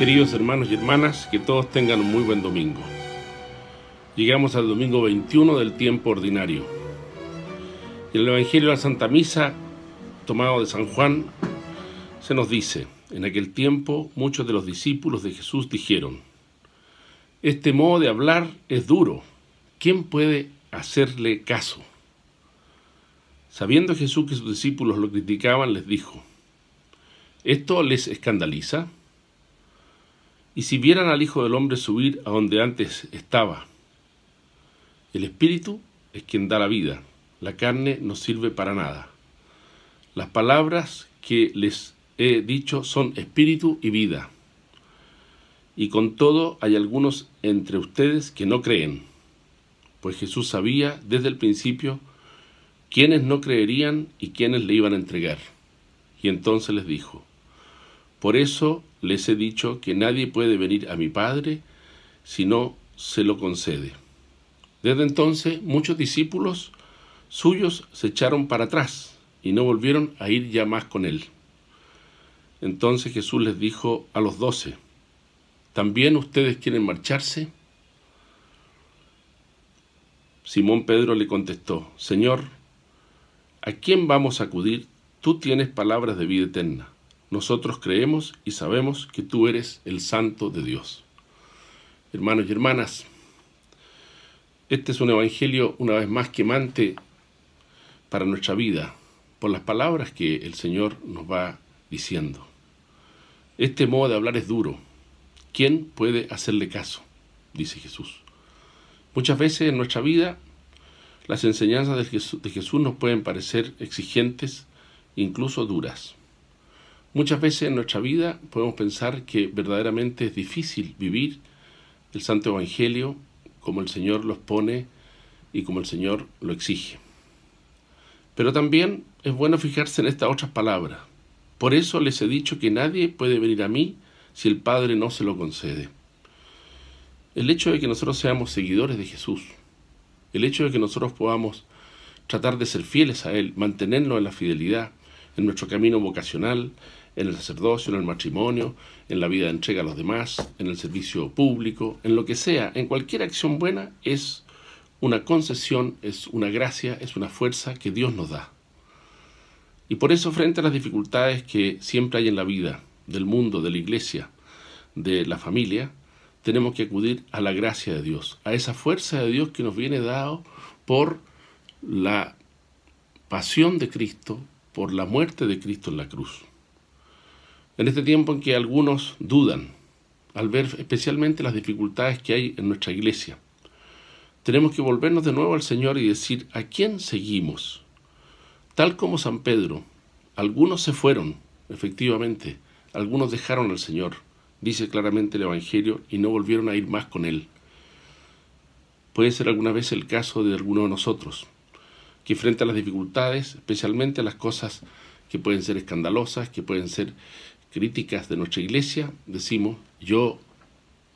Queridos hermanos y hermanas, que todos tengan un muy buen domingo. Llegamos al domingo 21 del tiempo ordinario. En el Evangelio de la Santa Misa, tomado de San Juan, se nos dice, en aquel tiempo muchos de los discípulos de Jesús dijeron, este modo de hablar es duro, ¿quién puede hacerle caso? Sabiendo Jesús que sus discípulos lo criticaban, les dijo, ¿esto les escandaliza? y si vieran al Hijo del Hombre subir a donde antes estaba. El Espíritu es quien da la vida, la carne no sirve para nada. Las palabras que les he dicho son espíritu y vida. Y con todo hay algunos entre ustedes que no creen, pues Jesús sabía desde el principio quiénes no creerían y quiénes le iban a entregar. Y entonces les dijo, por eso les he dicho que nadie puede venir a mi Padre si no se lo concede. Desde entonces muchos discípulos suyos se echaron para atrás y no volvieron a ir ya más con él. Entonces Jesús les dijo a los doce, ¿también ustedes quieren marcharse? Simón Pedro le contestó, Señor, ¿a quién vamos a acudir? Tú tienes palabras de vida eterna nosotros creemos y sabemos que tú eres el santo de Dios. Hermanos y hermanas, este es un evangelio una vez más quemante para nuestra vida por las palabras que el Señor nos va diciendo. Este modo de hablar es duro. ¿Quién puede hacerle caso? Dice Jesús. Muchas veces en nuestra vida las enseñanzas de Jesús, nos pueden parecer exigentes, incluso duras. Muchas veces en nuestra vida podemos pensar que verdaderamente es difícil vivir el Santo Evangelio como el Señor lo pone y como el Señor lo exige. Pero también es bueno fijarse en estas otras palabras. Por eso les he dicho que nadie puede venir a mí si el Padre no se lo concede. El hecho de que nosotros seamos seguidores de Jesús, el hecho de que nosotros podamos tratar de ser fieles a Él, mantenernos en la fidelidad, en nuestro camino vocacional, en el sacerdocio, en el matrimonio, en la vida de entrega a los demás, en el servicio público, en lo que sea, en cualquier acción buena, es una concesión, es una gracia, es una fuerza que Dios nos da. Y por eso frente a las dificultades que siempre hay en la vida, del mundo, de la iglesia, de la familia, tenemos que acudir a la gracia de Dios, a esa fuerza de Dios que nos viene dado por la pasión de Cristo, por la muerte de Cristo en la cruz. En este tiempo en que algunos dudan, al ver especialmente las dificultades que hay en nuestra iglesia, tenemos que volvernos de nuevo al Señor y decir, ¿a quién seguimos? Tal como San Pedro, algunos se fueron, efectivamente, algunos dejaron al Señor, dice claramente el Evangelio, y no volvieron a ir más con Él. Puede ser alguna vez el caso de alguno de nosotros, que frente a las dificultades, especialmente a las cosas que pueden ser escandalosas, que pueden ser críticas de nuestra iglesia, decimos, yo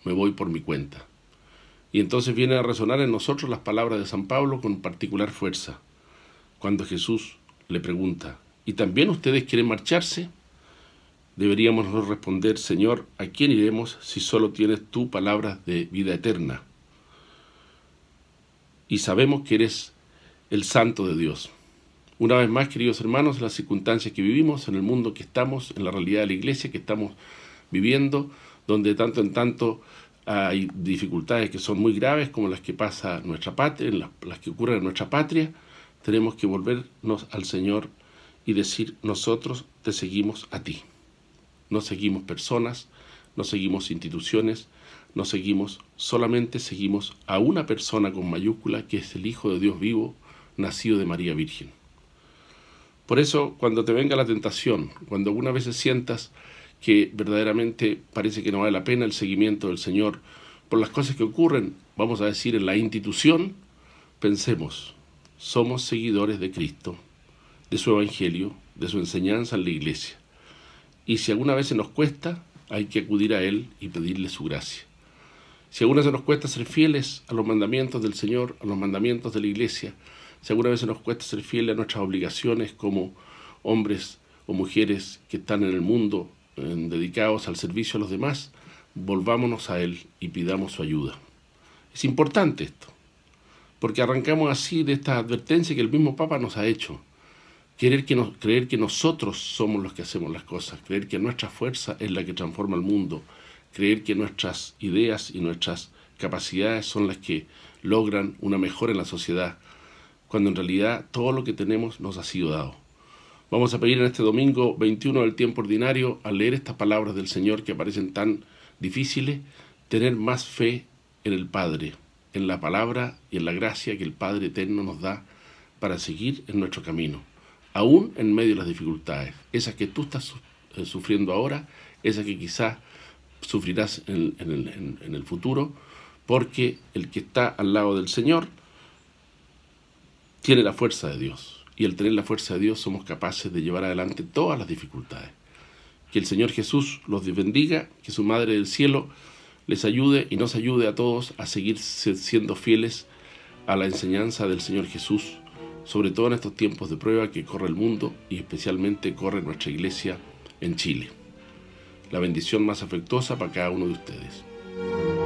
me voy por mi cuenta. Y entonces vienen a resonar en nosotros las palabras de San Pablo con particular fuerza, cuando Jesús le pregunta, ¿y también ustedes quieren marcharse? Deberíamos responder, Señor, ¿a quién iremos si solo tienes tú palabras de vida eterna? Y sabemos que eres el santo de Dios. Una vez más, queridos hermanos, las circunstancias que vivimos, en el mundo que estamos, en la realidad de la iglesia que estamos viviendo, donde tanto en tanto hay dificultades que son muy graves, como las que pasa nuestra patria, las, las que ocurren en nuestra patria, tenemos que volvernos al Señor y decir, nosotros te seguimos a ti. No seguimos personas, no seguimos instituciones, no seguimos, solamente seguimos a una persona con mayúscula que es el Hijo de Dios vivo, nacido de María Virgen. Por eso, cuando te venga la tentación, cuando alguna vez sientas que verdaderamente parece que no vale la pena el seguimiento del Señor por las cosas que ocurren, vamos a decir, en la institución, pensemos, somos seguidores de Cristo, de su Evangelio, de su enseñanza en la iglesia. Y si alguna vez se nos cuesta, hay que acudir a Él y pedirle su gracia. Si alguna vez se nos cuesta ser fieles a los mandamientos del Señor, a los mandamientos de la iglesia, si alguna vez nos cuesta ser fieles a nuestras obligaciones como hombres o mujeres que están en el mundo dedicados al servicio a los demás, volvámonos a Él y pidamos su ayuda. Es importante esto, porque arrancamos así de esta advertencia que el mismo Papa nos ha hecho. creer que nosotros somos los que hacemos las cosas, creer que nuestra fuerza es la que transforma el mundo, creer que nuestras ideas y nuestras capacidades son las que logran una mejora en la sociedad, cuando en realidad todo lo que tenemos nos ha sido dado. Vamos a pedir en este domingo 21 del tiempo ordinario, al leer estas palabras del Señor que parecen tan difíciles, tener más fe en el Padre, en la palabra y en la gracia que el Padre eterno nos da para seguir en nuestro camino, aún en medio de las dificultades, esas que tú estás eh, sufriendo ahora, esas que quizás sufrirás en, en el futuro, porque el que está al lado del Señor, tiene la fuerza de Dios. Y al tener la fuerza de Dios somos capaces de llevar adelante todas las dificultades. Que el Señor Jesús los bendiga, que su Madre del Cielo les ayude y nos ayude a todos a seguir siendo fieles a la enseñanza del Señor Jesús, sobre todo en estos tiempos de prueba que corre el mundo y especialmente corre nuestra iglesia en Chile. La bendición más afectuosa para cada uno de ustedes.